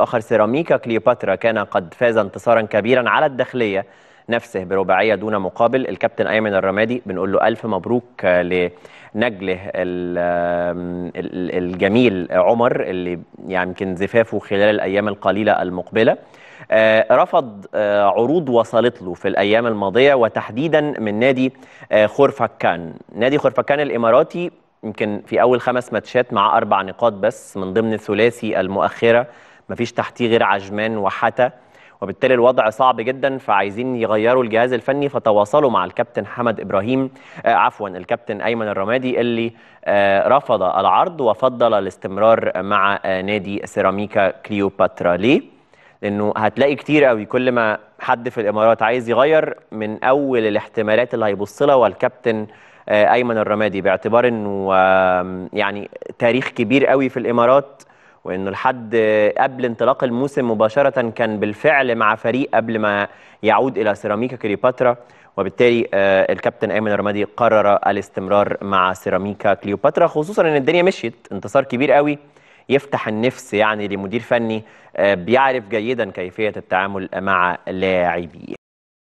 آخر سيراميكا كليوباترا كان قد فاز انتصارا كبيرا على الداخلية نفسه برباعية دون مقابل الكابتن أيمن الرمادي بنقول له ألف مبروك لنجله الجميل عمر اللي يمكن يعني زفافه خلال الأيام القليلة المقبلة آه، رفض آه، عروض وصلت له في الأيام الماضية وتحديدا من نادي آه، خورفكان نادي خورفكان الإماراتي يمكن في أول خمس ماتشات مع أربع نقاط بس من ضمن ثلاثي المؤخرة مفيش تحتيه غير عجمان وحتى وبالتالي الوضع صعب جدا فعايزين يغيروا الجهاز الفني فتواصلوا مع الكابتن حمد ابراهيم آه، عفوا الكابتن ايمن الرمادي اللي آه، رفض العرض وفضل الاستمرار مع آه، نادي سيراميكا كليوباترا ليه؟ لانه هتلاقي كتير قوي كل ما حد في الامارات عايز يغير من اول الاحتمالات اللي هيبص لها والكابتن ايمن الرمادي باعتبار انه يعني تاريخ كبير قوي في الامارات وانه لحد قبل انطلاق الموسم مباشره كان بالفعل مع فريق قبل ما يعود الى سيراميكا كليوباترا وبالتالي آه، الكابتن ايمن الرمادي قرر الاستمرار مع سيراميكا كليوباترا خصوصا ان الدنيا مشيت انتصار كبير قوي يفتح النفس يعني لمدير فني آه، بيعرف جيدا كيفيه التعامل مع لاعبيه